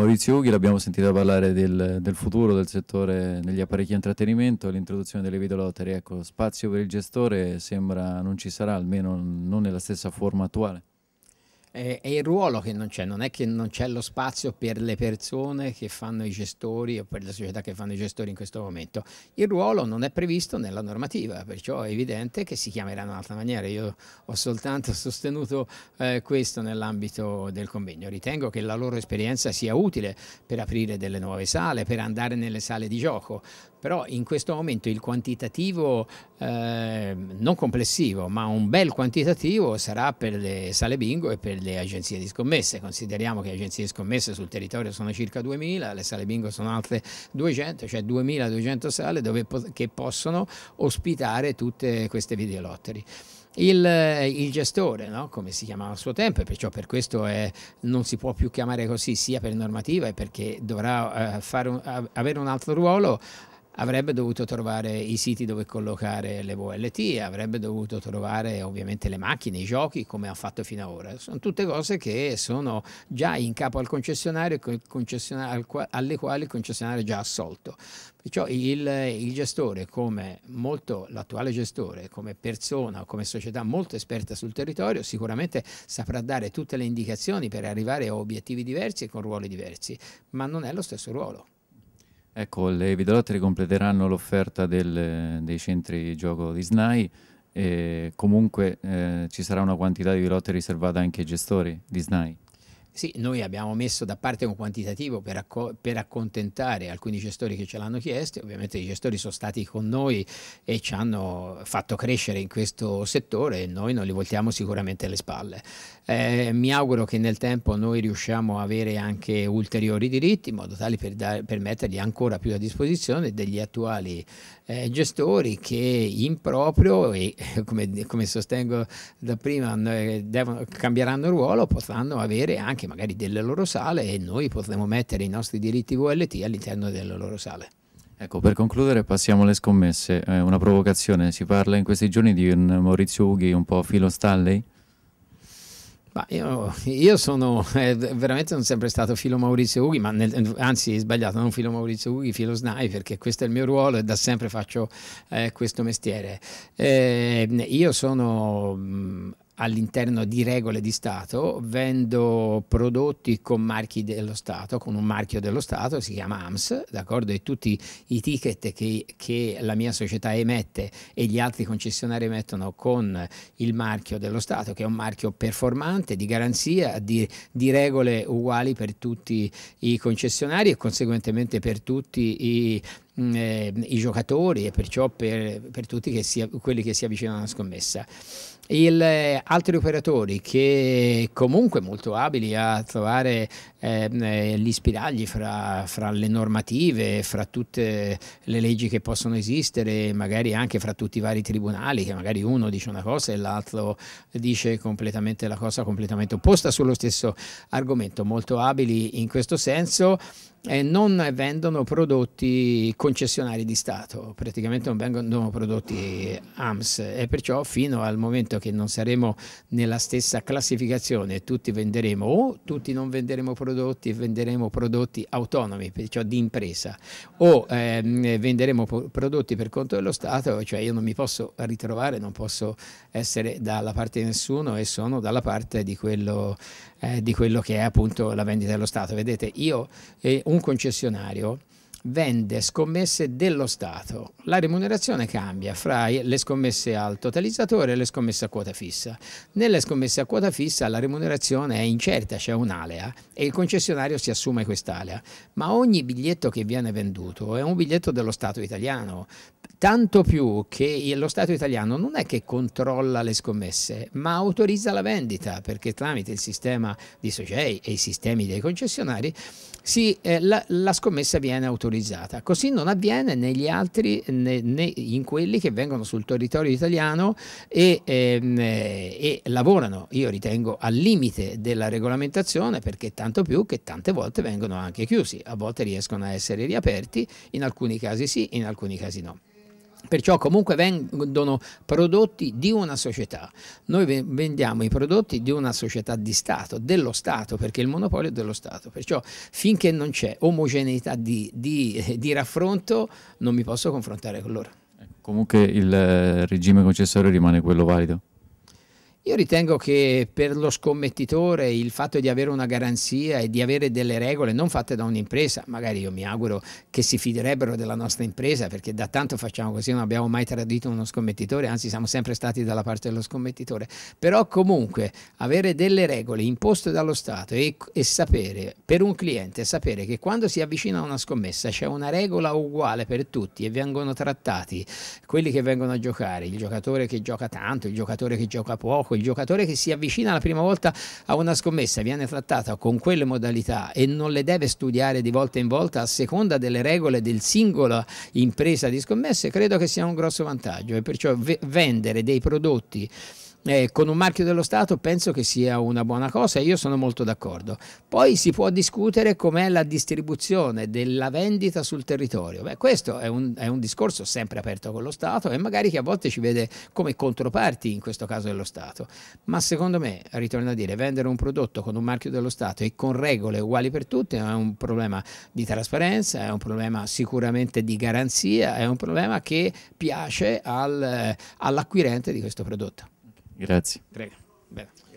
Maurizio Ughi, l'abbiamo sentito parlare del, del, futuro del settore degli apparecchi di intrattenimento, l'introduzione delle videolotterie, ecco, spazio per il gestore sembra non ci sarà, almeno non nella stessa forma attuale. È, il ruolo che non c'è, non è che non c'è lo spazio per le persone che fanno i gestori o per le società che fanno i gestori in questo momento. Il ruolo non è previsto nella normativa, perciò è evidente che si chiamerà in un'altra maniera. Io ho soltanto sostenuto eh, questo nell'ambito del convegno. Ritengo che la loro esperienza sia utile per aprire delle nuove sale, per andare nelle sale di gioco però in questo momento il quantitativo eh, non complessivo ma un bel quantitativo sarà per le sale bingo e per le agenzie di scommesse consideriamo che le agenzie di scommesse sul territorio sono circa 2000 le sale bingo sono altre 200 cioè 2200 sale dove, che possono ospitare tutte queste videolotteri il, il, gestore, no? come si chiamava a suo tempo, e perciò per questo è, non si può più chiamare così sia per normativa e perché dovrà eh, un, avere un altro ruolo, avrebbe dovuto trovare i siti dove collocare le VLT, avrebbe dovuto trovare ovviamente le macchine, i giochi come ha fatto fino ad ora. Sono tutte cose che sono già in capo al concessionario, concessionario alle quali il concessionario è già assolto. Perciò il, il gestore, come molto, l'attuale gestore, come persona, come società molto esperta sul territorio, sicuramente saprà dare tutte le indicazioni per arrivare a obiettivi diversi e con ruoli diversi, ma non è lo stesso ruolo. Ecco, le videolotterie completeranno l'offerta dei centri di gioco di SNAI e comunque eh, ci sarà una quantità di lotterie riservata anche ai gestori di SNAI. Sì, noi abbiamo messo da parte un quantitativo per, per accontentare alcuni gestori che ce l'hanno chiesto, ovviamente i gestori sono stati con noi e ci hanno fatto crescere in questo settore e noi non li voltiamo sicuramente le spalle. Eh, mi auguro che nel tempo noi riusciamo a avere anche ulteriori diritti in modo tale per, da, per metterli ancora più a disposizione degli attuali eh, gestori che in proprio e come, come sostengo da prima eh, devono, cambieranno ruolo potranno avere anche magari delle loro sale e noi potremo mettere i nostri diritti VLT all'interno delle loro sale. Ecco, per concludere passiamo alle scommesse. Eh, una provocazione, si parla in questi giorni di un Maurizio Ughi un po' filo Stanley? Io, io, sono eh, veramente non sempre stato filo Maurizio Ughi, ma nel, anzi sbagliato, non filo Maurizio Ughi, filo SNAI perché questo è il mio ruolo e da sempre faccio eh, questo mestiere. Eh, io sono... Mh, mm, all'interno di regole di Stato, vendo prodotti con marchi dello Stato, con un marchio dello Stato, si chiama AMS, d'accordo? E tutti i ticket che, che, la mia società emette e gli altri concessionari emettono con il marchio dello Stato, che è un marchio performante, di garanzia, di, di regole uguali per tutti i concessionari e conseguentemente per tutti i Mm, eh, i giocatori e perciò per, per tutti che si, quelli che si avvicinano alla scommessa. Il, eh, altri operatori che comunque molto abili a trovare ehm, eh, gli spiragli fra, fra, le normative, fra tutte le leggi che possono esistere, magari anche fra tutti i vari tribunali, che magari uno dice una cosa e l'altro dice completamente la cosa completamente opposta sullo stesso argomento, molto abili in questo senso eh, non vendono prodotti concessionari di Stato, praticamente non vengono prodotti AMS e perciò fino al momento che non saremo nella stessa classificazione tutti venderemo o tutti non venderemo prodotti, e venderemo prodotti autonomi, perciò di impresa, o ehm, venderemo prodotti per conto dello Stato, cioè io non mi posso ritrovare, non posso essere dalla parte di nessuno e sono dalla parte di quello, eh, di quello che è appunto la vendita dello Stato. Vedete, io eh, un concessionario vende scommesse dello Stato. La remunerazione cambia fra le scommesse al totalizzatore e le scommesse a quota fissa. Nelle scommesse a quota fissa la remunerazione è incerta, c'è un'alea e il concessionario si assume quest'alea, ma ogni biglietto che viene venduto è un biglietto dello Stato italiano, tanto più che lo Stato italiano non è che controlla le scommesse, ma autorizza la vendita, perché tramite il sistema di SOGEI e i sistemi dei concessionari si, eh, la, la, scommessa viene autorizzata. Così non avviene negli altri, né, né in quelli che vengono sul territorio italiano e, ehm, eh, e lavorano, io ritengo, al limite della regolamentazione, perché tanto più che tante volte vengono anche chiusi, a volte riescono a essere riaperti, in alcuni casi sì, in alcuni casi no. Perciò comunque vendono prodotti di una società. Noi vendiamo i prodotti di una società di Stato, dello Stato, perché il monopolio è dello Stato. Perciò finché non c'è omogeneità di, di, eh, di raffronto non mi posso confrontare con loro. Comunque il eh, regime concessorio rimane quello valido? Io ritengo che per lo scommettitore il fatto di avere una garanzia e di avere delle regole non fatte da un'impresa, magari io mi auguro che si fiderebbero della nostra impresa perché da tanto facciamo così, non abbiamo mai tradito uno scommettitore, anzi siamo sempre stati dalla parte dello scommettitore, però comunque avere delle regole imposte dallo Stato e, e sapere per un cliente, sapere che quando si avvicina a una scommessa c'è una regola uguale per tutti e vengono trattati quelli che vengono a giocare, il giocatore che gioca tanto, il giocatore che gioca poco, il giocatore che si avvicina la prima volta a una scommessa viene trattata con quelle modalità e non le deve studiare di volta in volta a seconda delle regole del singolo impresa di scommesse, credo che sia un grosso vantaggio e perciò vendere dei prodotti eh, con un marchio dello Stato penso che sia una buona cosa e io sono molto d'accordo. Poi si può discutere com'è la distribuzione della vendita sul territorio. Beh, questo è un, è un, discorso sempre aperto con lo Stato e magari che a volte ci vede come controparti in questo caso dello Stato. Ma secondo me, ritorno a dire, vendere un prodotto con un marchio dello Stato e con regole uguali per tutti è un problema di trasparenza, è un problema sicuramente di garanzia, è un problema che piace al, eh, all'acquirente di questo prodotto. Grazie. Prego. Bene.